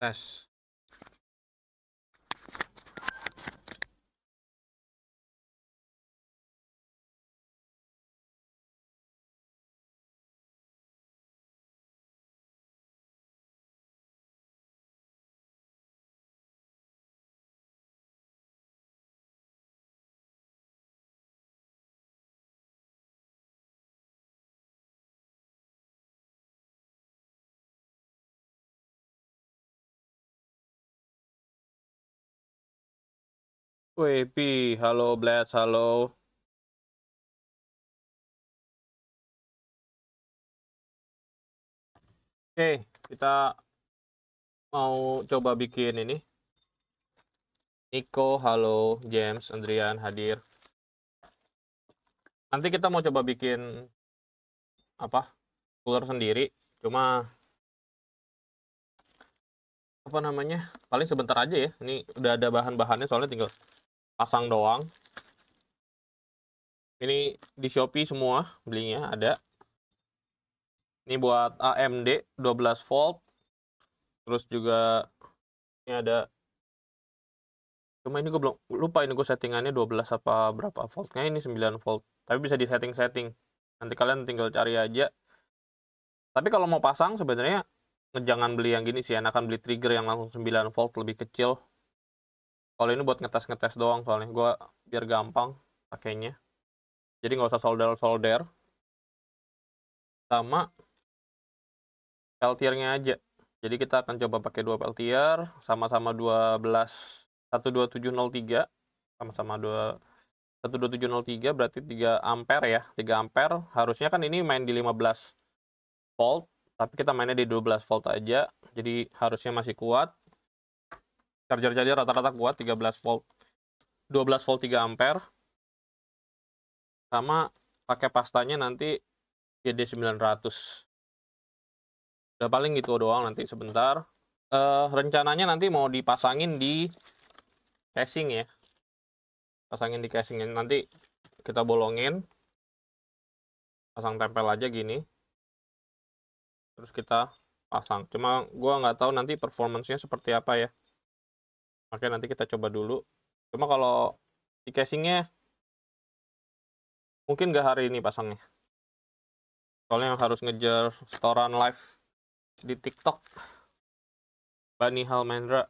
That's WP, halo Blast, halo. Oke, kita mau coba bikin ini. Nico, halo, James, Andrian hadir. Nanti kita mau coba bikin apa? Cooler sendiri. Cuma apa namanya? Paling sebentar aja ya. Ini udah ada bahan-bahannya soalnya tinggal pasang doang ini di Shopee semua belinya ada ini buat AMD 12 volt terus juga ini ada cuma ini gue belum lupa ini gue settingannya 12 apa berapa voltnya ini 9 volt tapi bisa di setting setting nanti kalian tinggal cari aja tapi kalau mau pasang sebenarnya jangan beli yang gini sih akan beli trigger yang langsung 9 volt lebih kecil kalau ini buat ngetes ngetes doang soalnya gue biar gampang pakainya jadi nggak usah solder solder sama peltiernya aja jadi kita akan coba pakai dua peltier sama-sama 12 12703 sama-sama 2 12703 berarti 3 ampere ya 3 ampere harusnya kan ini main di 15 volt tapi kita mainnya di 12 volt aja jadi harusnya masih kuat charger jadi rata-rata kuat 13 volt 12 volt 3 ampere sama pakai pastanya nanti GD900 udah paling gitu doang nanti sebentar uh, rencananya nanti mau dipasangin di casing ya pasangin di casingnya nanti kita bolongin pasang tempel aja gini terus kita pasang cuma gua nggak tahu nanti performancenya seperti apa ya Oke, nanti kita coba dulu. Cuma kalau di casingnya, mungkin nggak hari ini pasangnya. Soalnya yang harus ngejar setoran live di TikTok. Bani Halmendra.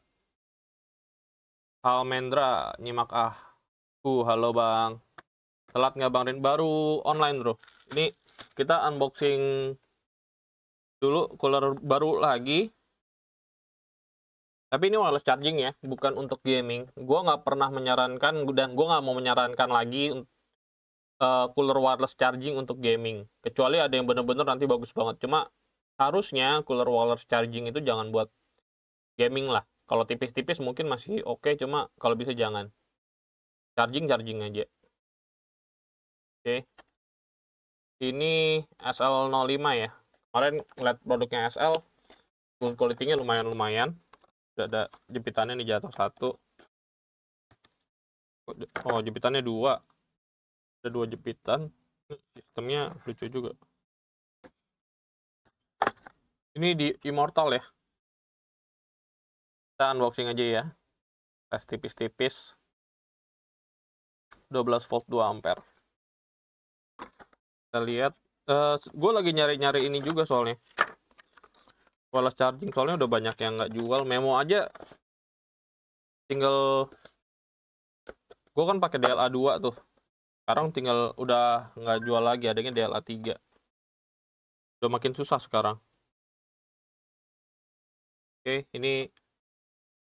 Halmendra, nyimak ah. Uh, halo bang. Telat nggak bang Rin? Baru online bro. Ini kita unboxing dulu cooler baru lagi tapi ini wireless charging ya bukan untuk gaming gue nggak pernah menyarankan dan gue nggak mau menyarankan lagi uh, cooler wireless charging untuk gaming kecuali ada yang bener-bener nanti bagus banget cuma harusnya cooler wireless charging itu jangan buat gaming lah kalau tipis-tipis mungkin masih oke okay, cuma kalau bisa jangan charging charging aja oke okay. ini SL05 ya kemarin lihat produknya SL quality-nya lumayan-lumayan Udah ada jepitannya nih jatuh satu. Oh, oh, jepitannya dua. Ada dua jepitan. Sistemnya lucu juga. Ini di Immortal ya. Kita unboxing aja ya. Tes tipis-tipis. 12 volt 2 ampere. Kita lihat. Uh, eh, gue lagi nyari-nyari ini juga soalnya wireless charging soalnya udah banyak yang nggak jual memo aja tinggal gue kan pakai DLA 2 tuh sekarang tinggal udah nggak jual lagi adanya DLA 3 udah makin susah sekarang oke ini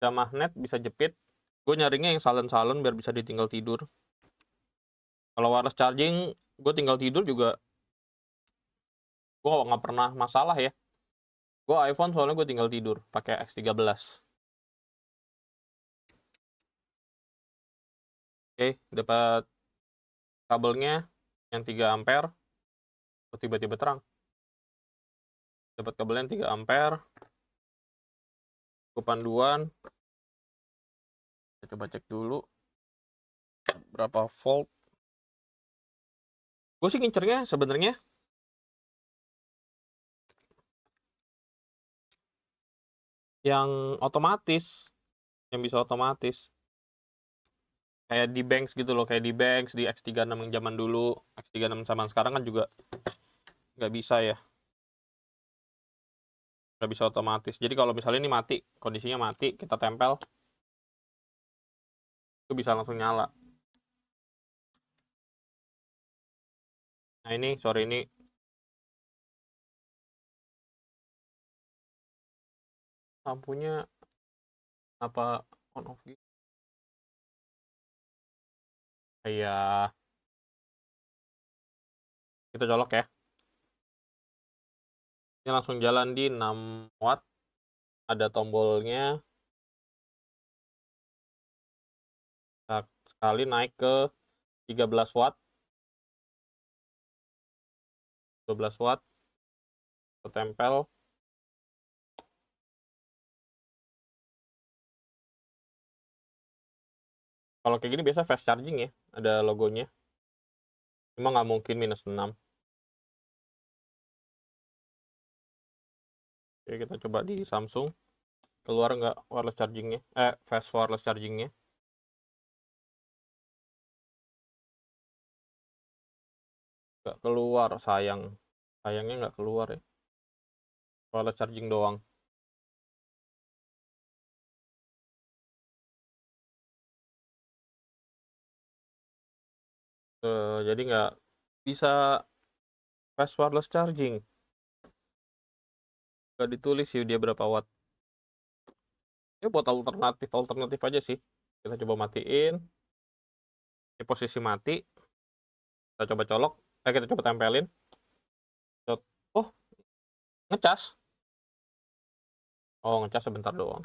ada magnet bisa jepit gue nyaringnya yang salon-salon biar bisa ditinggal tidur kalau wireless charging gue tinggal tidur juga gue nggak pernah masalah ya Gue iPhone soalnya gue tinggal tidur pakai X13. Oke, okay, dapat kabelnya yang 3 ampere. Oh, tiba-tiba terang. Dapat kabelnya yang 3 ampere. Kepanduan. Kita coba cek dulu berapa volt. Gue sih ngincernya sebenarnya yang otomatis yang bisa otomatis kayak di Banks gitu loh kayak di Banks di X36 yang zaman dulu X36 zaman sekarang kan juga nggak bisa ya nggak bisa otomatis jadi kalau misalnya ini mati kondisinya mati kita tempel itu bisa langsung nyala nah ini sorry ini lampunya apa on off gitu kayak kita colok ya ini langsung jalan di 6 watt ada tombolnya sekali naik ke 13 watt 12 watt tempel kalau kayak gini biasa fast charging ya ada logonya cuma nggak mungkin minus 6 Oke, kita coba di Samsung keluar nggak wireless chargingnya eh fast wireless chargingnya nggak keluar sayang sayangnya nggak keluar ya wireless charging doang Eh, jadi nggak bisa fast wireless charging. Nggak ditulis sih dia berapa watt. Ini ya buat alternatif alternatif aja sih. Kita coba matiin. Di posisi mati. Kita coba colok. Eh kita coba tempelin. Oh, ngecas. Oh, ngecas sebentar doang.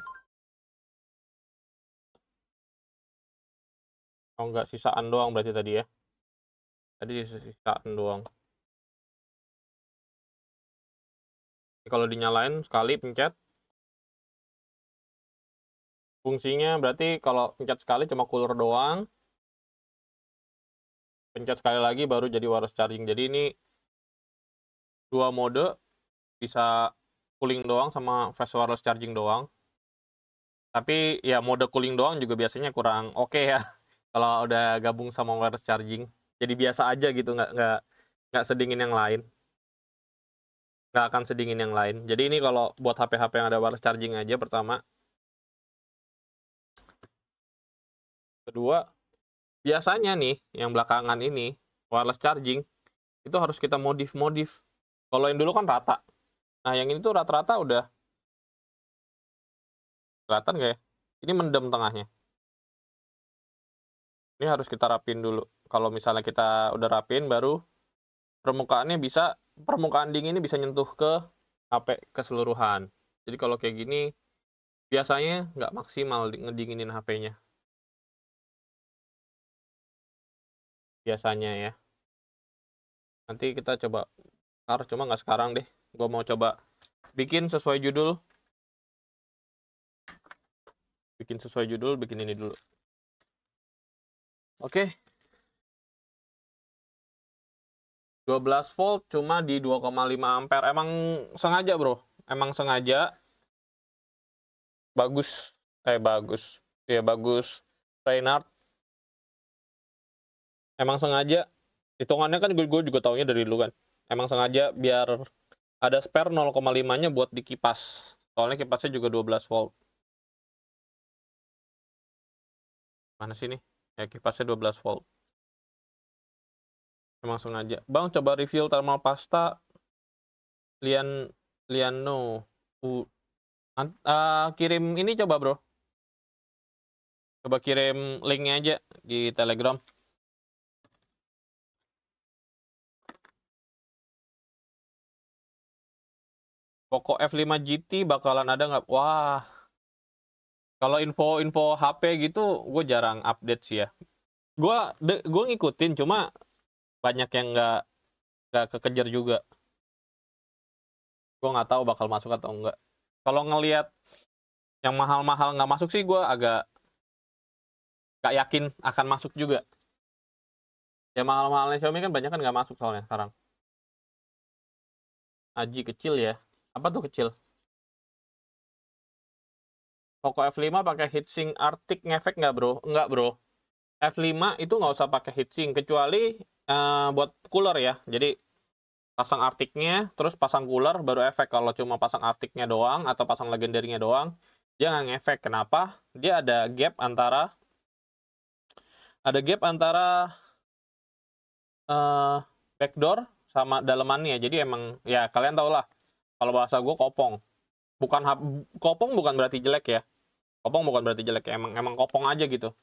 Oh, nggak sisaan doang berarti tadi ya tadi sisain doang Jadi kalau dinyalain sekali pencet fungsinya berarti kalau pencet sekali cuma cooler doang pencet sekali lagi baru jadi wireless charging jadi ini dua mode bisa cooling doang sama fast wireless charging doang tapi ya mode cooling doang juga biasanya kurang oke okay ya kalau udah gabung sama wireless charging jadi biasa aja gitu nggak nggak nggak sedingin yang lain nggak akan sedingin yang lain jadi ini kalau buat HP-HP yang ada wireless charging aja pertama kedua biasanya nih yang belakangan ini wireless charging itu harus kita modif-modif kalau yang dulu kan rata nah yang ini tuh rata-rata udah kelihatan nggak ya ini mendem tengahnya ini harus kita rapin dulu kalau misalnya kita udah rapin, baru permukaannya bisa permukaan dingin ini bisa nyentuh ke HP keseluruhan. Jadi kalau kayak gini biasanya nggak maksimal ngedinginin HP-nya. Biasanya ya. Nanti kita coba car, cuma nggak sekarang deh. Gue mau coba bikin sesuai judul. Bikin sesuai judul, bikin ini dulu. Oke, okay. 12 volt cuma di 2,5 ampere. Emang sengaja, Bro. Emang sengaja. Bagus. Eh, bagus. Ya, bagus. Reinhardt. Emang sengaja. Hitungannya kan gue, gue juga tahunya dari lu kan. Emang sengaja biar ada spare 0,5-nya buat di kipas. Soalnya kipasnya juga 12 volt. Mana sini Ya, kipasnya 12 volt langsung aja, Bang coba review thermal pasta Lian Liano. U, uh, kirim ini coba bro. Coba kirim linknya aja di Telegram. Poco F5 GT bakalan ada nggak? Wah, kalau info-info HP gitu, gue jarang update sih ya. Gue gue ngikutin, cuma banyak yang nggak nggak kekejar juga gue nggak tahu bakal masuk atau enggak kalau ngelihat yang mahal-mahal nggak masuk sih gue agak nggak yakin akan masuk juga ya mahal-mahalnya Xiaomi kan banyak kan nggak masuk soalnya sekarang Aji kecil ya apa tuh kecil Poco F5 pakai heatsink Arctic ngefek nggak bro? Nggak bro. F5 itu nggak usah pakai heatsink kecuali uh, buat cooler ya. Jadi pasang artiknya, terus pasang cooler baru efek. Kalau cuma pasang artiknya doang atau pasang legendarinya doang, dia nggak ngefek. Kenapa? Dia ada gap antara ada gap antara uh, backdoor sama dalemannya. Jadi emang ya kalian tau lah. Kalau bahasa gue kopong. Bukan kopong bukan berarti jelek ya. Kopong bukan berarti jelek. Ya, emang emang kopong aja gitu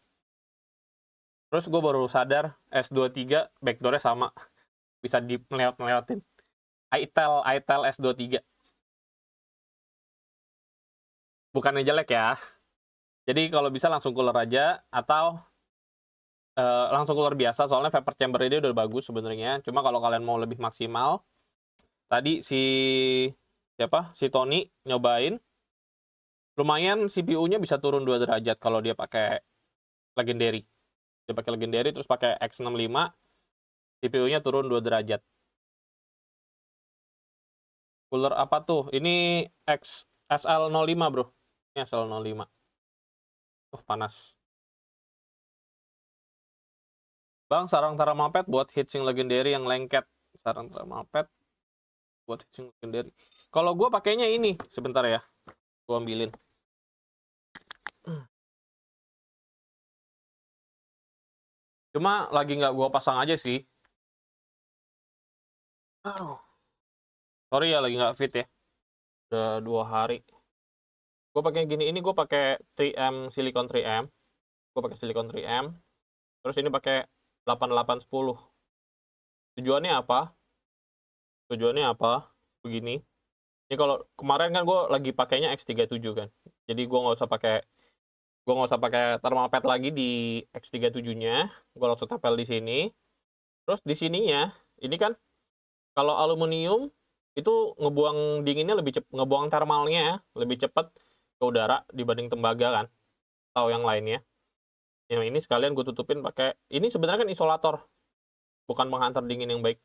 Terus gue baru sadar S23 backdoornya sama. Bisa di melewat-melewatin. ITEL, ITEL S23. Bukannya jelek ya. Jadi kalau bisa langsung cooler aja atau uh, langsung cooler biasa soalnya vapor chamber ini udah bagus sebenarnya. Cuma kalau kalian mau lebih maksimal tadi si siapa? Si Tony nyobain lumayan CPU-nya bisa turun 2 derajat kalau dia pakai legendary dia pakai legendary terus pakai X65 CPU-nya turun 2 derajat cooler apa tuh ini X SL05 bro ini SL05 uh panas Bang, sarang tara mapet buat hitching legendary yang lengket. Sarang tara mapet buat hitching legendary. Kalau gue pakainya ini, sebentar ya. Gue ambilin. Cuma lagi nggak gua pasang aja sih. Sorry ya lagi nggak fit ya. Udah dua hari. Gue pakai gini ini gue pakai 3M silikon 3M. Gue pakai silikon 3M. Terus ini pakai 8810. Tujuannya apa? Tujuannya apa? Begini. Ini kalau kemarin kan gue lagi pakainya X37 kan. Jadi gue nggak usah pakai gue nggak usah pakai thermal pad lagi di X37-nya. Gue langsung tempel di sini. Terus di sininya, ini kan kalau aluminium itu ngebuang dinginnya lebih cepat, ngebuang thermalnya ya, lebih cepat ke udara dibanding tembaga kan, atau yang lainnya. Yang ini sekalian gue tutupin pakai, ini sebenarnya kan isolator, bukan menghantar dingin yang baik.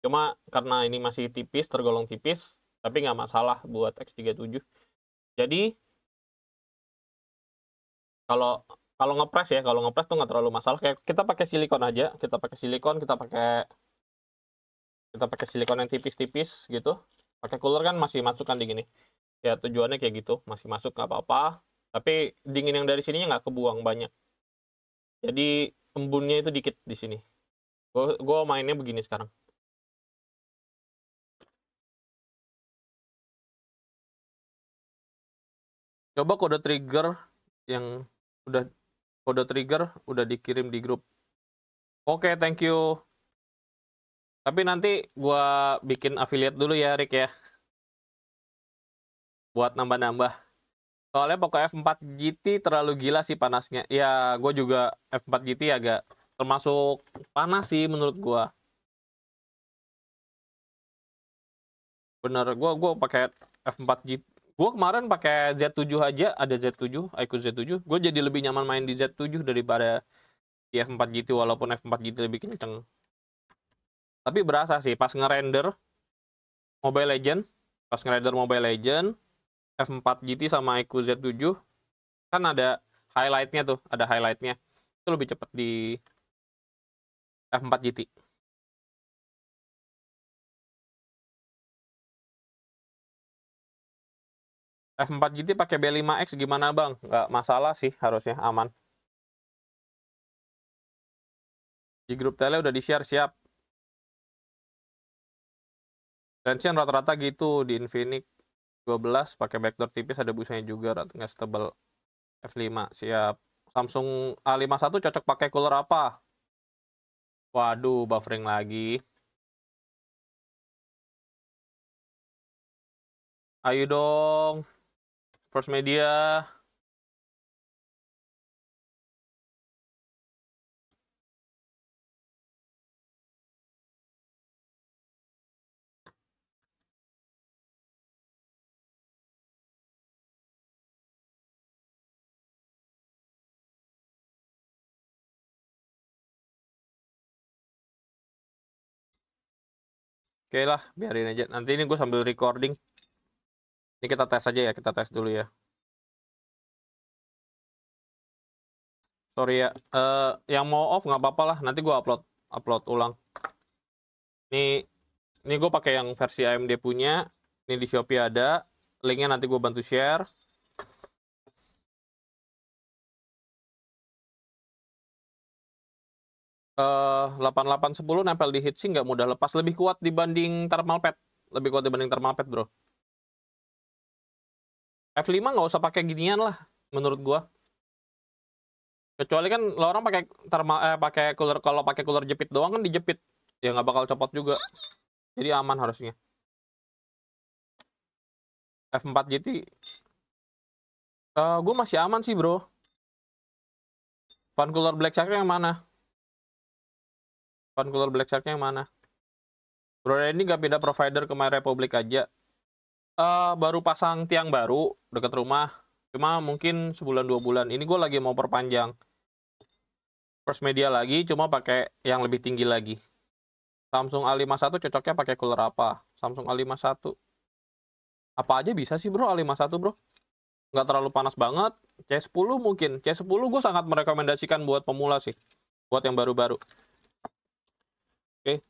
Cuma karena ini masih tipis, tergolong tipis, tapi nggak masalah buat X37. Jadi kalau kalau ngepres ya kalau ngepres tuh nggak terlalu masalah kayak kita pakai silikon aja kita pakai silikon kita pakai kita pakai silikon yang tipis-tipis gitu pakai cooler kan masih masuk kan dingin nih ya tujuannya kayak gitu masih masuk nggak apa-apa tapi dingin yang dari sininya nggak kebuang banyak jadi embunnya itu dikit di sini gue mainnya begini sekarang coba kode trigger yang udah kode trigger udah dikirim di grup. Oke, okay, thank you. Tapi nanti gua bikin affiliate dulu ya, Rick ya. Buat nambah-nambah. Soalnya pokoknya F4 GT terlalu gila sih panasnya. Ya, gue juga F4 GT agak termasuk panas sih menurut gua. Bener, gua gua pakai F4 GT, Gue kemarin pakai Z7 aja, ada Z7, IQ Z7. Gue jadi lebih nyaman main di Z7 daripada di F4 GT walaupun F4 GT lebih kenceng. Tapi berasa sih pas ngerender Mobile Legend, pas ngerender Mobile Legend, F4 GT sama IQ Z7 kan ada highlightnya tuh, ada highlightnya. Itu lebih cepat di F4 GT. F4 GT gitu ya, pakai B5X gimana bang? Gak masalah sih harusnya aman. Di grup tele udah di-share, siap. Tension rata-rata gitu di Infinix 12 pakai backdoor tipis ada busanya juga nggak stabil F5 siap Samsung A51 cocok pakai cooler apa waduh buffering lagi Ayo dong. First Media. Oke okay lah, biarin aja. Nanti ini gue sambil recording. Ini kita tes aja ya, kita tes dulu ya. Sorry ya, uh, yang mau off nggak apa-apa lah. Nanti gue upload upload ulang. Ini ini gue pakai yang versi AMD punya. Ini di Shopee ada. Linknya nanti gue bantu share. Eh, uh, 8810 nempel di heatsink nggak mudah lepas lebih kuat dibanding thermal pad lebih kuat dibanding thermal pad bro F5 nggak usah pakai ginian lah menurut gua kecuali kan lo orang pakai terma eh, pakai cooler kalau pakai cooler jepit doang kan dijepit ya nggak bakal copot juga jadi aman harusnya F4 GT uh, eh, gue masih aman sih bro fan cooler black shark yang mana fan cooler black shark yang mana bro ini nggak pindah provider ke My Republic aja uh, baru pasang tiang baru dekat rumah. Cuma mungkin sebulan dua bulan. Ini gue lagi mau perpanjang. First media lagi, cuma pakai yang lebih tinggi lagi. Samsung A51 cocoknya pakai cooler apa? Samsung A51. Apa aja bisa sih bro A51 bro? Nggak terlalu panas banget. C10 mungkin. C10 gue sangat merekomendasikan buat pemula sih. Buat yang baru-baru. Oke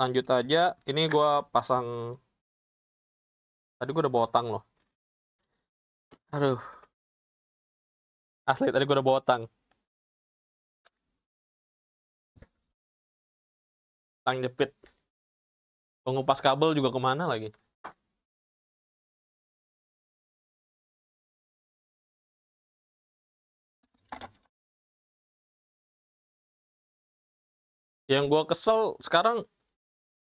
lanjut aja ini gue pasang tadi gue udah botang loh aduh asli tadi gue udah botang tang jepit pengupas kabel juga kemana lagi yang gue kesel sekarang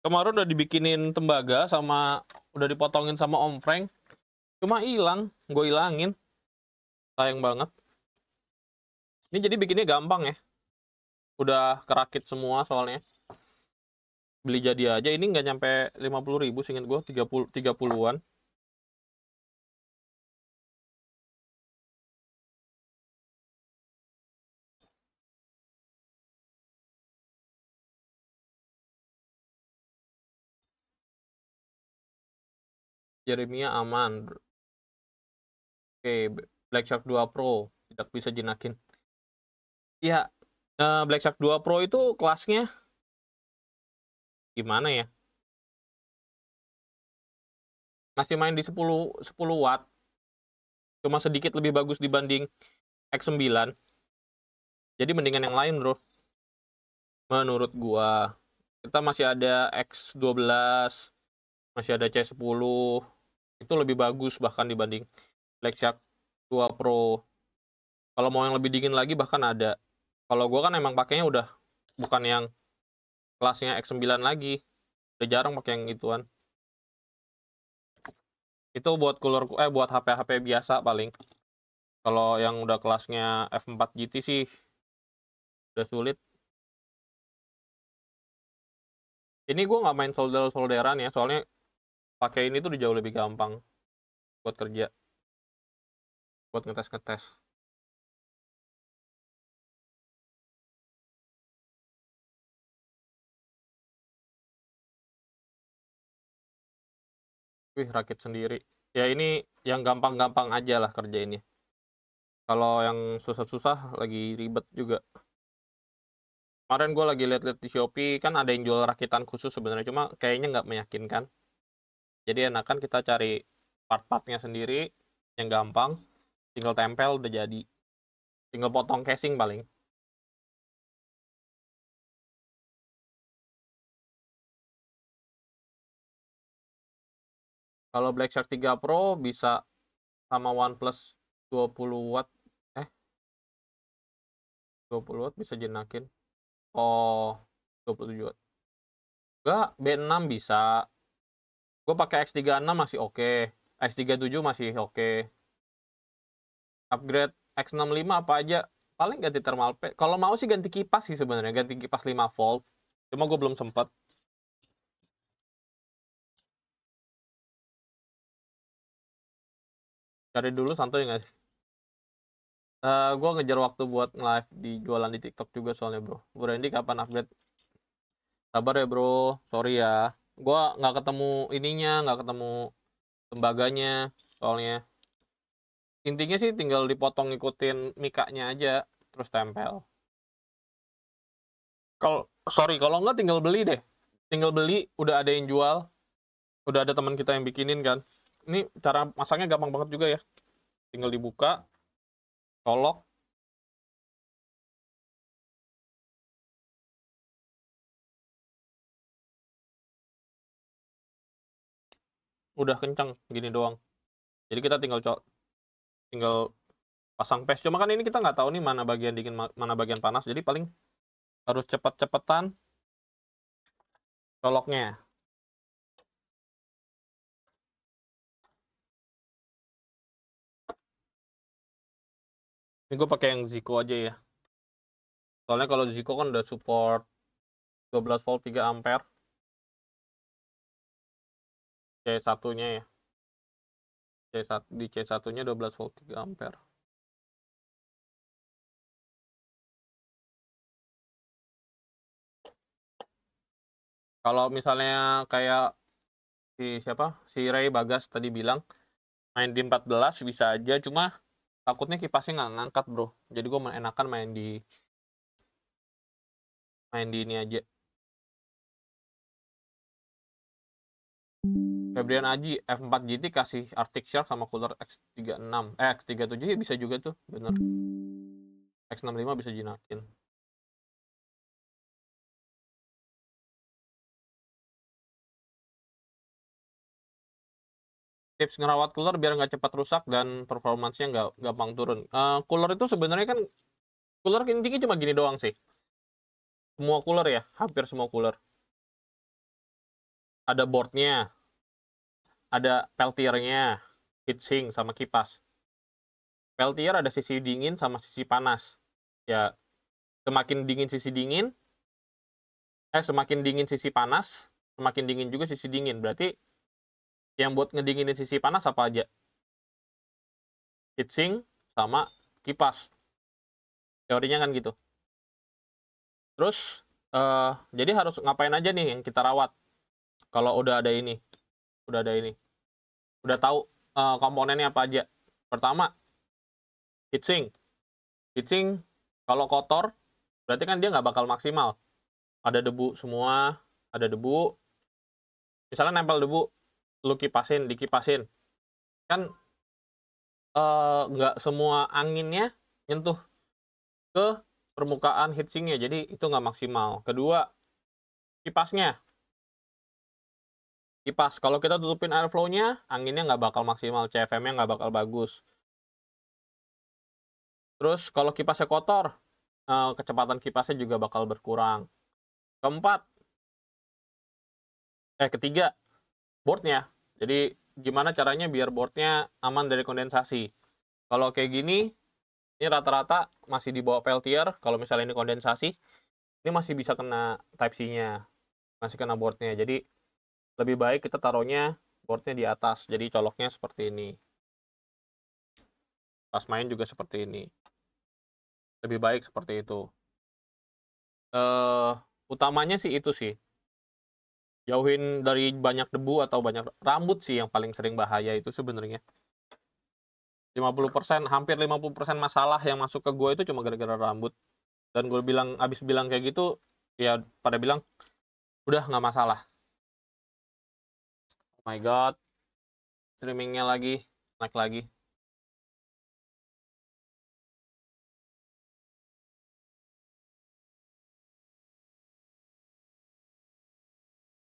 Kemarin udah dibikinin tembaga sama udah dipotongin sama Om Frank. Cuma hilang, gue hilangin. Sayang banget. Ini jadi bikinnya gampang ya. Udah kerakit semua soalnya. Beli jadi aja ini nggak nyampe puluh ribu seingat gue 30 30-an. Jeremia aman. Oke, Black Shark 2 Pro tidak bisa jinakin. Ya, Black Shark 2 Pro itu kelasnya gimana ya? Masih main di 10 10 watt. Cuma sedikit lebih bagus dibanding X9. Jadi mendingan yang lain, Bro. Menurut gua, kita masih ada X12, masih ada C10, itu lebih bagus bahkan dibanding Black Shark 2 Pro kalau mau yang lebih dingin lagi bahkan ada kalau gue kan emang pakainya udah bukan yang kelasnya X9 lagi udah jarang pakai yang gituan itu buat cooler eh buat HP HP biasa paling kalau yang udah kelasnya F4 GT sih udah sulit ini gue nggak main solder solderan ya soalnya pakai ini tuh jauh lebih gampang buat kerja buat ngetes ngetes Wih, rakit sendiri. Ya ini yang gampang-gampang aja lah kerjainnya. Kalau yang susah-susah lagi ribet juga. Kemarin gue lagi liat-liat di Shopee kan ada yang jual rakitan khusus sebenarnya, cuma kayaknya nggak meyakinkan jadi enakan kita cari part-partnya sendiri yang gampang tinggal tempel udah jadi tinggal potong casing paling kalau Black Shark 3 Pro bisa sama OnePlus 20 watt eh 20 watt bisa jenakin oh 27 watt enggak B6 bisa Gue pakai X36 masih oke. Okay. X37 masih oke. Okay. Upgrade X65 apa aja? Paling ganti thermal pad. Kalau mau sih ganti kipas sih sebenarnya, ganti kipas 5 volt. Cuma gue belum sempet. Cari dulu santuy nggak sih? Uh, eh, gue ngejar waktu buat live di jualan di TikTok juga soalnya bro. Bro Randy kapan upgrade? Sabar ya bro, sorry ya gue nggak ketemu ininya nggak ketemu lembaganya soalnya intinya sih tinggal dipotong ngikutin mikanya aja terus tempel kalau sorry kalau nggak tinggal beli deh tinggal beli udah ada yang jual udah ada teman kita yang bikinin kan ini cara masaknya gampang banget juga ya tinggal dibuka colok udah kencang gini doang jadi kita tinggal cok tinggal pasang pes cuma kan ini kita nggak tahu nih mana bagian dingin mana bagian panas jadi paling harus cepet-cepetan coloknya ini gue pakai yang Zico aja ya soalnya kalau ziko kan udah support 12 volt 3 ampere C1-nya ya. C1 di C1-nya 12 volt 3 ampere. Kalau misalnya kayak si siapa? Si Ray Bagas tadi bilang main di 14 bisa aja cuma takutnya kipasnya nggak ngangkat, Bro. Jadi gue enakan main di main di ini aja Febrian Aji F4 GT kasih Arctic Shark sama cooler X36 eh X37 ya bisa juga tuh bener X65 bisa jinakin tips ngerawat cooler biar nggak cepat rusak dan performansinya nggak gampang turun. Uh, cooler itu sebenarnya kan cooler intinya cuma gini doang sih. Semua cooler ya, hampir semua cooler ada boardnya, ada peltiernya, heatsink sama kipas. Peltier ada sisi dingin sama sisi panas. Ya, semakin dingin sisi dingin, eh semakin dingin sisi panas, semakin dingin juga sisi dingin. Berarti yang buat ngedinginin sisi panas apa aja? Heatsink sama kipas. Teorinya kan gitu. Terus, uh, jadi harus ngapain aja nih yang kita rawat? kalau udah ada ini udah ada ini udah tahu uh, komponennya apa aja pertama heatsink heatsink kalau kotor berarti kan dia nggak bakal maksimal ada debu semua ada debu misalnya nempel debu lu kipasin dikipasin kan eh, nggak uh, semua anginnya nyentuh ke permukaan heatsinknya jadi itu nggak maksimal kedua kipasnya kipas. Kalau kita tutupin airflow-nya, anginnya nggak bakal maksimal, CFM-nya nggak bakal bagus. Terus kalau kipasnya kotor, eh, kecepatan kipasnya juga bakal berkurang. Keempat, eh ketiga, boardnya. Jadi gimana caranya biar boardnya aman dari kondensasi. Kalau kayak gini, ini rata-rata masih di bawah peltier. Kalau misalnya ini kondensasi, ini masih bisa kena Type C-nya, masih kena boardnya. Jadi lebih baik kita taruhnya boardnya di atas jadi coloknya seperti ini pas main juga seperti ini lebih baik seperti itu uh, utamanya sih itu sih jauhin dari banyak debu atau banyak rambut sih yang paling sering bahaya itu sebenarnya 50% hampir 50% masalah yang masuk ke gue itu cuma gara-gara rambut dan gue bilang abis bilang kayak gitu ya pada bilang udah nggak masalah my god streamingnya lagi naik lagi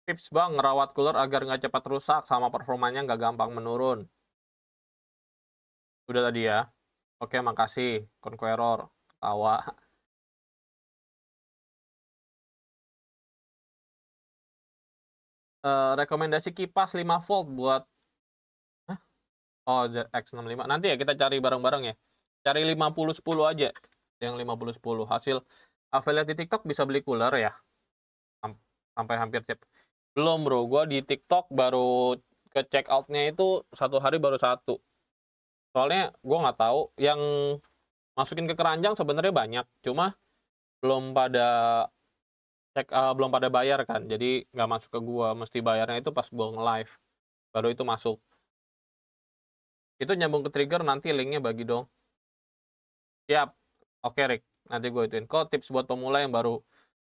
tips bang ngerawat cooler agar nggak cepat rusak sama performanya nggak gampang menurun udah tadi ya oke makasih Conqueror ketawa uh, rekomendasi kipas 5 volt buat huh? Oh, ZX65. Nanti ya kita cari bareng-bareng ya. Cari 50 10 aja. Yang 50 10 hasil affiliate di TikTok bisa beli cooler ya. Sampai hampir tiap. Belum, Bro. Gua di TikTok baru ke check outnya itu satu hari baru satu. Soalnya gue nggak tahu yang masukin ke keranjang sebenarnya banyak, cuma belum pada cek uh, belum pada bayar kan jadi nggak masuk ke gua mesti bayarnya itu pas gua nge-live baru itu masuk itu nyambung ke trigger nanti linknya bagi dong siap oke Rick nanti gua ituin kok tips buat pemula yang baru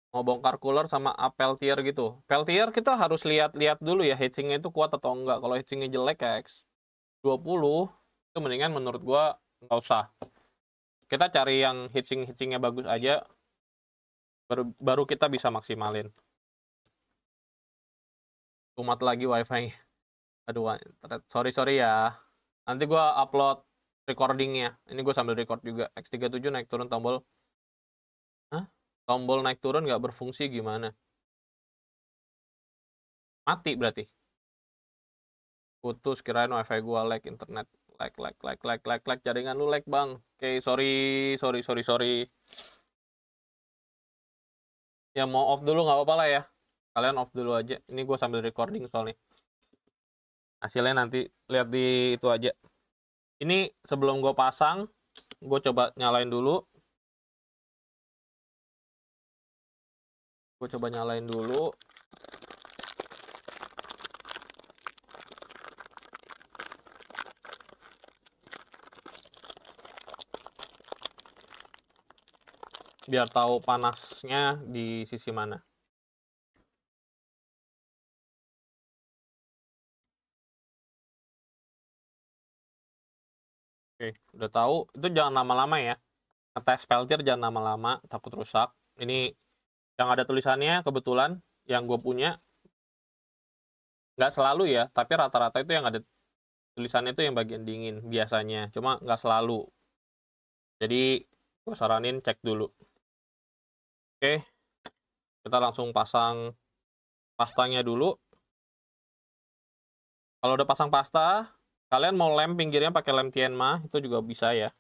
mau bongkar cooler sama apel tier gitu tier kita harus lihat-lihat dulu ya hitchingnya itu kuat atau enggak kalau hitchingnya jelek ya X 20 itu mendingan menurut gua nggak usah kita cari yang hitching hitchingnya bagus aja baru baru kita bisa maksimalin umat lagi wifi aduh sorry sorry ya nanti gua upload recordingnya ini gue sambil record juga X37 naik turun tombol Hah? tombol naik turun nggak berfungsi gimana mati berarti putus kirain wifi gua lag internet lag lag lag lag lag lag jaringan lu lag bang oke okay, sorry sorry sorry sorry ya mau off dulu nggak apa-apa lah ya kalian off dulu aja ini gue sambil recording soalnya hasilnya nanti lihat di itu aja ini sebelum gue pasang gue coba nyalain dulu gue coba nyalain dulu biar tahu panasnya di sisi mana. Oke, udah tahu. Itu jangan lama-lama ya. Tes peltir jangan lama-lama, takut rusak. Ini yang ada tulisannya kebetulan yang gue punya nggak selalu ya, tapi rata-rata itu yang ada tulisannya itu yang bagian dingin biasanya. Cuma nggak selalu. Jadi gue saranin cek dulu. Oke, kita langsung pasang pastanya dulu. Kalau udah pasang pasta, kalian mau lem pinggirnya pakai lem Tienma, itu juga bisa ya.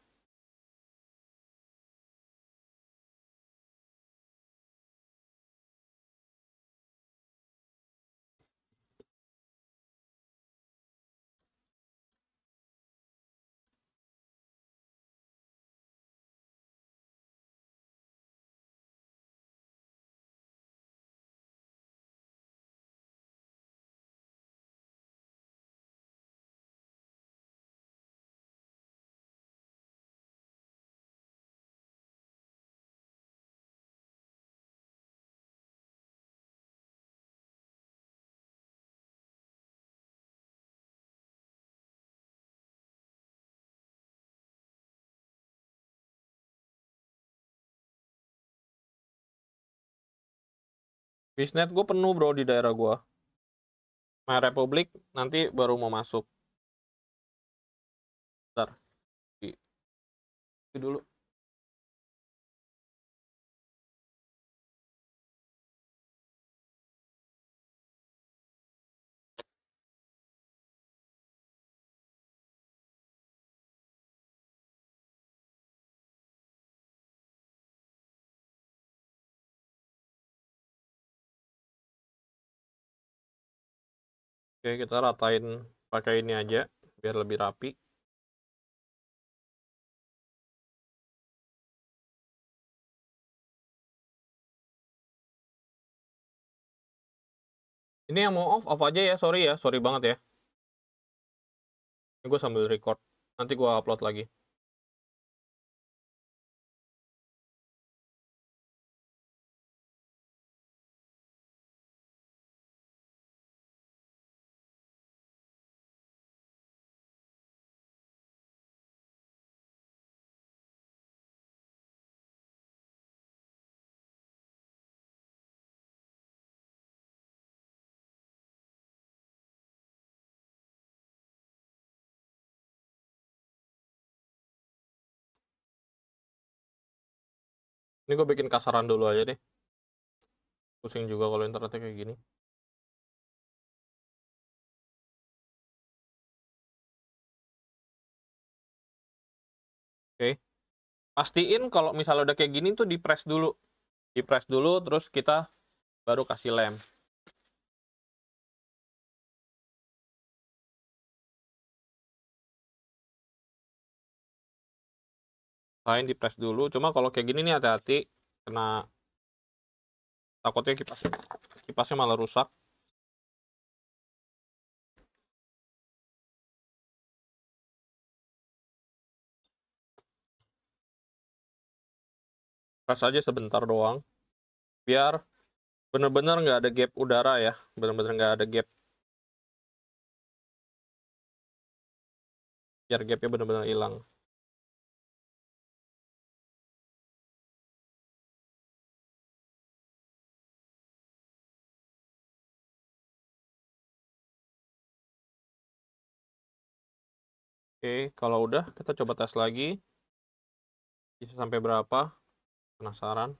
Bisnet gue penuh bro di daerah gue. My Republic nanti baru mau masuk. Ntar. dulu. Oke, kita ratain pakai ini aja biar lebih rapi. Ini yang mau off, off aja ya. Sorry ya, sorry banget ya. Ini gue sambil record. Nanti gue upload lagi. Ini gue bikin kasaran dulu aja deh. Pusing juga kalau internetnya kayak gini. Oke. Pastiin kalau misalnya udah kayak gini tuh di press dulu. Di press dulu terus kita baru kasih lem. Lain di press dulu. Cuma kalau kayak gini nih hati-hati kena takutnya kipas kipasnya malah rusak. Press aja sebentar doang. Biar bener-bener nggak ada gap udara ya bener-bener nggak ada gap biar gapnya bener-bener hilang -bener Oke, kalau udah kita coba tes lagi. Bisa sampai berapa? Penasaran?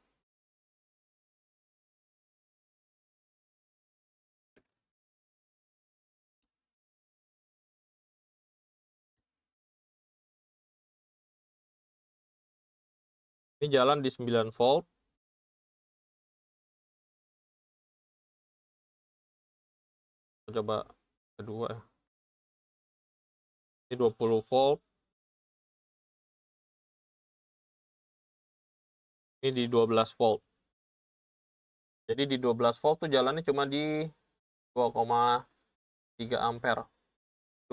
Ini jalan di 9 volt. Coba kedua ya ini 20 volt ini di 12 volt jadi di 12 volt tuh jalannya cuma di 2,3 ampere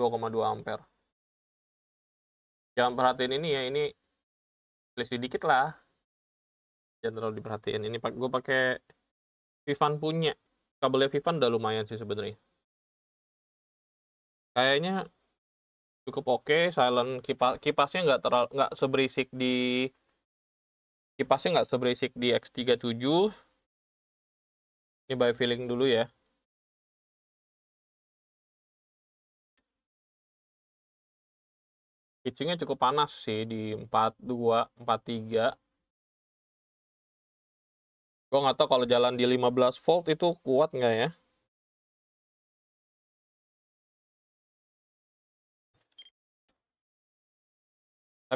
2,2 ampere jangan perhatiin ini ya ini list sedikit lah jangan terlalu diperhatiin ini gue pakai Vivan punya kabelnya Vivan udah lumayan sih sebenarnya kayaknya cukup oke okay, silent kipas kipasnya nggak terlalu nggak seberisik di kipasnya nggak seberisik di X37 ini by feeling dulu ya pitchingnya cukup panas sih di 42 43 gue nggak tahu kalau jalan di 15 volt itu kuat nggak ya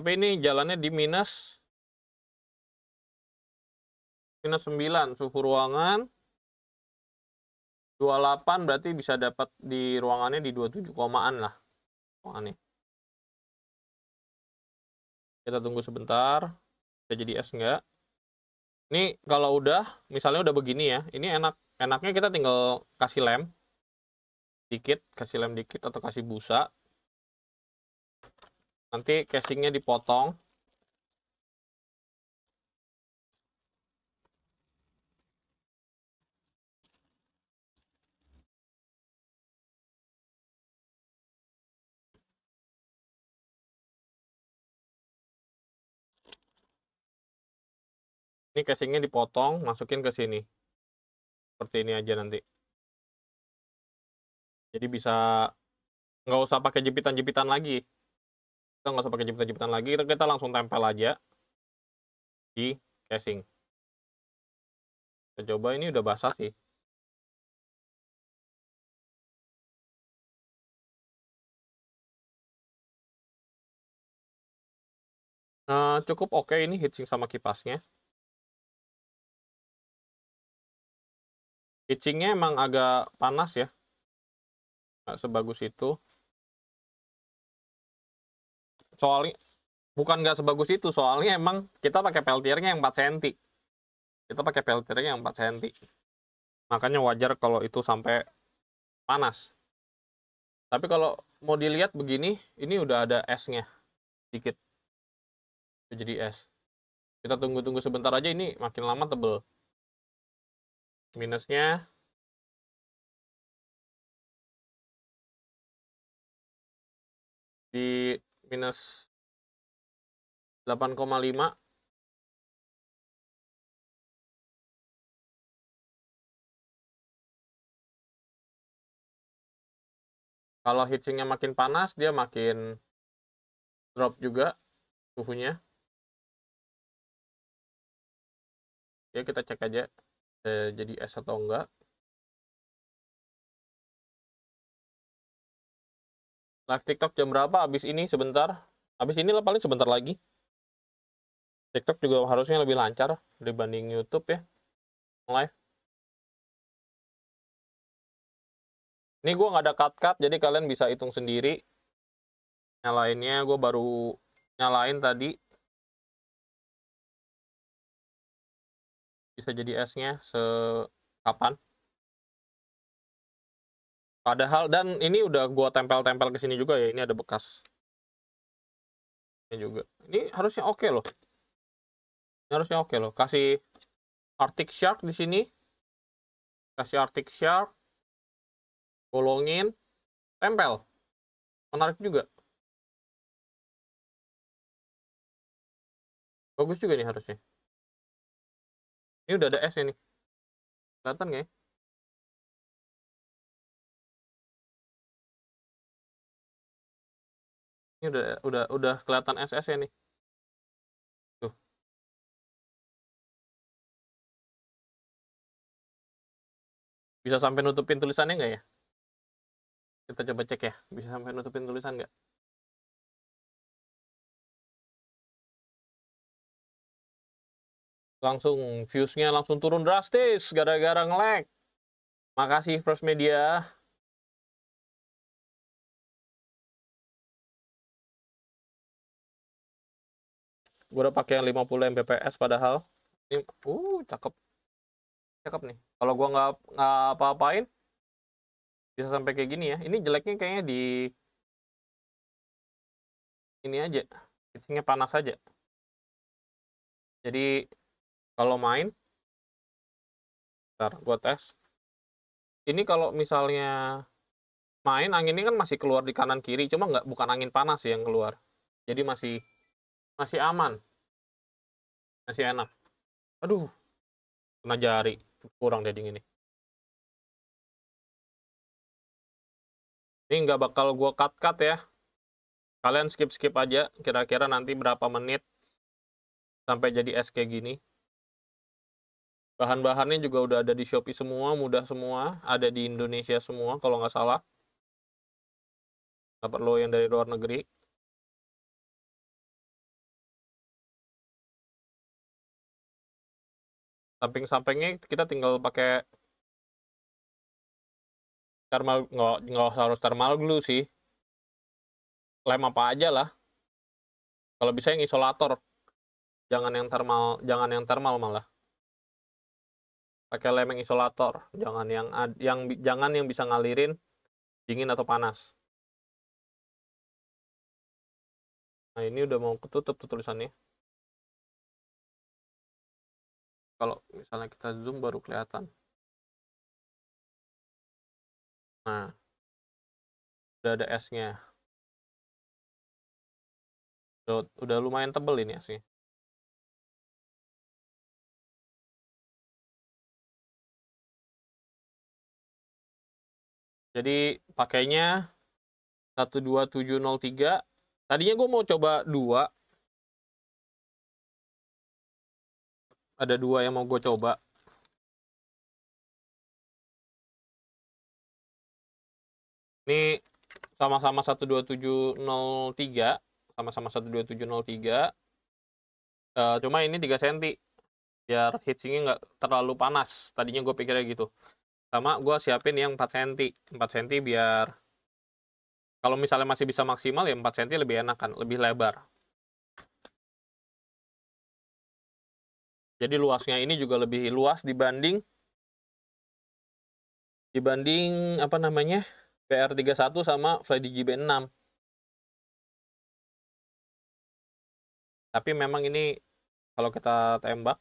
Tapi ini jalannya di minus minus 9 suhu ruangan 28 berarti bisa dapat di ruangannya di 27 komaan lah ruangannya. Kita tunggu sebentar. Bisa jadi es enggak? Ini kalau udah, misalnya udah begini ya. Ini enak. Enaknya kita tinggal kasih lem dikit, kasih lem dikit atau kasih busa nanti casingnya dipotong ini casingnya dipotong masukin ke sini seperti ini aja nanti jadi bisa nggak usah pakai jepitan-jepitan lagi kita nggak usah pakai jepitan-jepitan lagi kita, kita langsung tempel aja di casing kita coba ini udah basah sih nah cukup oke okay ini hitching sama kipasnya hitchingnya emang agak panas ya nggak sebagus itu soalnya bukan nggak sebagus itu soalnya emang kita pakai peltiernya yang 4 cm kita pakai peltiernya yang 4 cm makanya wajar kalau itu sampai panas tapi kalau mau dilihat begini ini udah ada esnya sedikit jadi es kita tunggu-tunggu sebentar aja ini makin lama tebel minusnya di minus 8,5 kalau heatsinknya makin panas dia makin drop juga suhunya ya kita cek aja eh, jadi es atau enggak live TikTok jam berapa abis ini sebentar abis ini lah paling sebentar lagi TikTok juga harusnya lebih lancar dibanding YouTube ya live ini gue nggak ada cut-cut jadi kalian bisa hitung sendiri nyalainnya gue baru nyalain tadi bisa jadi S-nya sekapan Padahal dan ini udah gua tempel-tempel ke sini juga ya. Ini ada bekas. Ini juga. Ini harusnya oke okay loh. Ini harusnya oke okay loh. Kasih Arctic Shark di sini. Kasih Arctic Shark. bolongin tempel. Menarik juga. Bagus juga nih harusnya. Ini udah ada S ini. Kelihatan nggak ya? ini udah udah udah kelihatan SS ya nih tuh bisa sampai nutupin tulisannya nggak ya kita coba cek ya bisa sampai nutupin tulisan nggak langsung viewsnya langsung turun drastis gara-gara ngelag makasih First Media gue udah pakai yang 50 Mbps padahal ini uh cakep cakep nih kalau gue nggak nggak apa-apain bisa sampai kayak gini ya ini jeleknya kayaknya di ini aja isinya panas aja jadi kalau main ntar gue tes ini kalau misalnya main angin ini kan masih keluar di kanan kiri cuma nggak bukan angin panas yang keluar jadi masih masih aman masih enak aduh kena jari kurang dading ini ini nggak bakal gue cut cut ya kalian skip skip aja kira-kira nanti berapa menit sampai jadi es kayak gini bahan-bahannya juga udah ada di shopee semua mudah semua ada di Indonesia semua kalau nggak salah nggak perlu yang dari luar negeri samping-sampingnya kita tinggal pakai thermal nggak nggak harus thermal glue sih lem apa aja lah kalau bisa yang isolator jangan yang thermal jangan yang thermal malah pakai lem yang isolator jangan yang yang jangan yang bisa ngalirin dingin atau panas nah ini udah mau ketutup tuh tulisannya kalau misalnya kita zoom baru kelihatan nah udah ada S-nya udah, udah lumayan tebel ini S-nya jadi pakainya 12703 tadinya gue mau coba 2 ada dua yang mau gue coba ini sama-sama 12703 sama-sama 12703 E, eh, cuma ini 3 cm biar heatsinknya nggak terlalu panas tadinya gue pikirnya gitu sama gue siapin yang 4 cm 4 cm biar kalau misalnya masih bisa maksimal ya 4 cm lebih enak kan lebih lebar Jadi luasnya ini juga lebih luas dibanding dibanding apa namanya PR31 sama Freddy gb 6 Tapi memang ini kalau kita tembak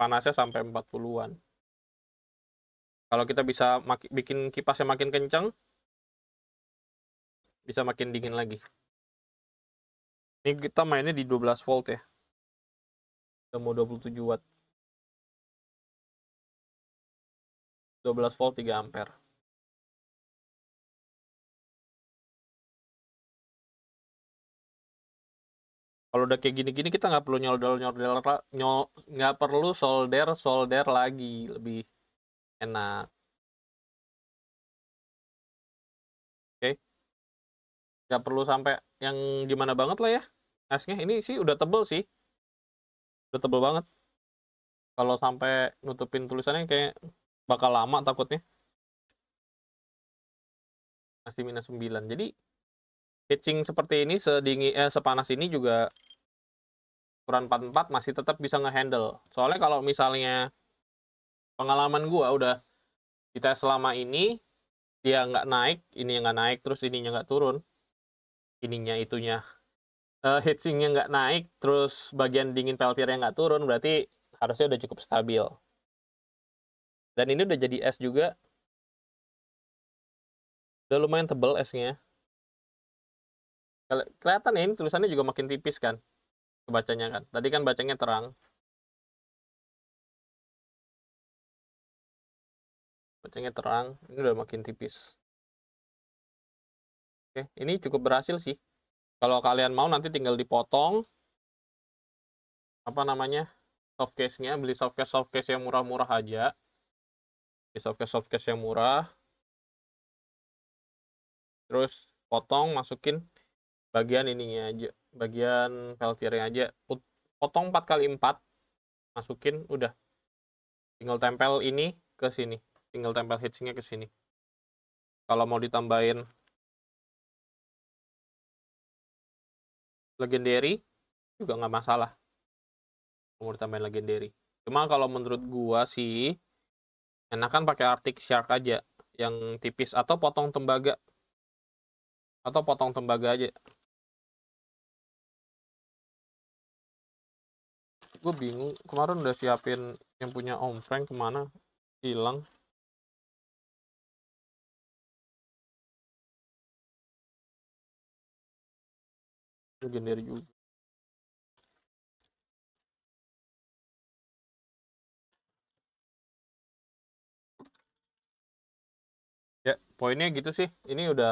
panasnya sampai 40-an. Kalau kita bisa bikin kipasnya makin kencang bisa makin dingin lagi. Ini kita mainnya di 12 volt ya temu 27 watt 12 volt 3 ampere kalau udah kayak gini-gini kita nggak perlu nyolder nyolder nyol nggak perlu solder solder lagi lebih enak oke okay. nggak perlu sampai yang gimana banget lah ya asnya ini sih udah tebel sih tebel banget kalau sampai nutupin tulisannya kayak bakal lama takutnya masih minus 9 jadi pitching seperti ini sedingin eh, sepanas ini juga ukuran 44 masih tetap bisa ngehandle soalnya kalau misalnya pengalaman gua udah kita selama ini dia nggak naik ini nggak naik terus ininya nggak turun ininya itunya uh, heat nggak naik, terus bagian dingin peltirnya nggak turun, berarti harusnya udah cukup stabil. Dan ini udah jadi es juga. Udah lumayan tebel esnya. Kelihatan ya ini tulisannya juga makin tipis kan. Kebacanya kan. Tadi kan bacanya terang. Bacanya terang. Ini udah makin tipis. Oke, ini cukup berhasil sih. Kalau kalian mau nanti tinggal dipotong apa namanya softcase nya beli softcase softcase yang murah-murah aja. Beli softcase case yang murah. Terus potong masukin bagian ininya aja, bagian peltirnya aja. Potong empat kali empat, masukin udah. Tinggal tempel ini ke sini. Tinggal tempel hitchingnya ke sini. Kalau mau ditambahin legendary juga nggak masalah umur tambahin legendary cuma kalau menurut hmm. gua sih enakan pakai arctic shark aja yang tipis atau potong tembaga atau potong tembaga aja gue bingung kemarin udah siapin yang punya Om Frank kemana hilang legendary juga ya poinnya gitu sih ini udah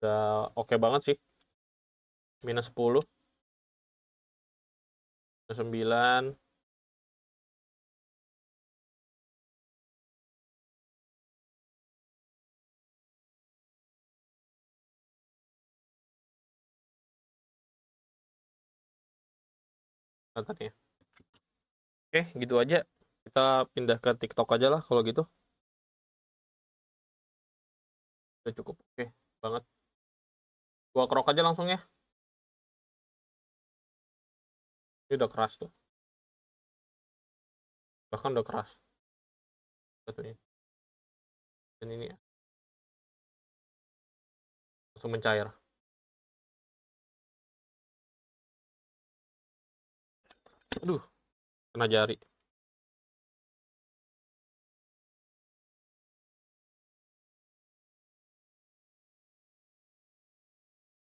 udah oke okay banget sih minus 10 minus 9 Katanya, oke gitu aja kita pindah ke TikTok aja lah kalau gitu udah cukup oke banget gua krok aja langsung ya ini udah keras tuh bahkan udah keras satunya dan ini ya. langsung mencair aduh kena jari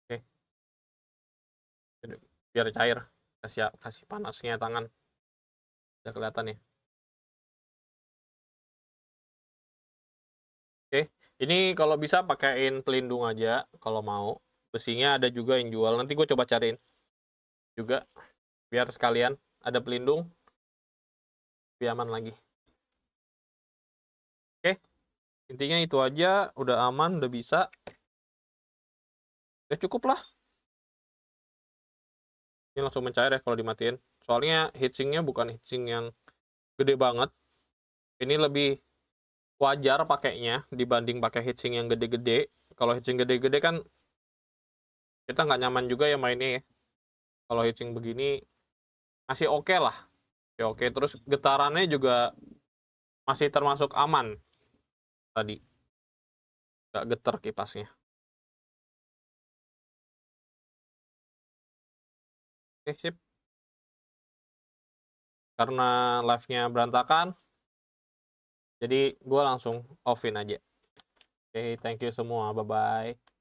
oke biar cair kasih kasih panasnya tangan udah kelihatan ya oke ini kalau bisa pakaiin pelindung aja kalau mau besinya ada juga yang jual nanti gue coba cariin juga biar sekalian ada pelindung lebih aman lagi oke intinya itu aja udah aman udah bisa ya cukup lah ini langsung mencair ya kalau dimatiin soalnya heatsinknya bukan heatsink yang gede banget ini lebih wajar pakainya dibanding pakai heatsink yang gede-gede. Kalau heatsink gede-gede kan kita nggak nyaman juga ya mainnya ya. Kalau heatsink begini masih oke okay lah ya oke okay. terus getarannya juga masih termasuk aman tadi nggak getar kipasnya oke okay, sip karena live-nya berantakan jadi gue langsung offin aja oke okay, thank you semua bye bye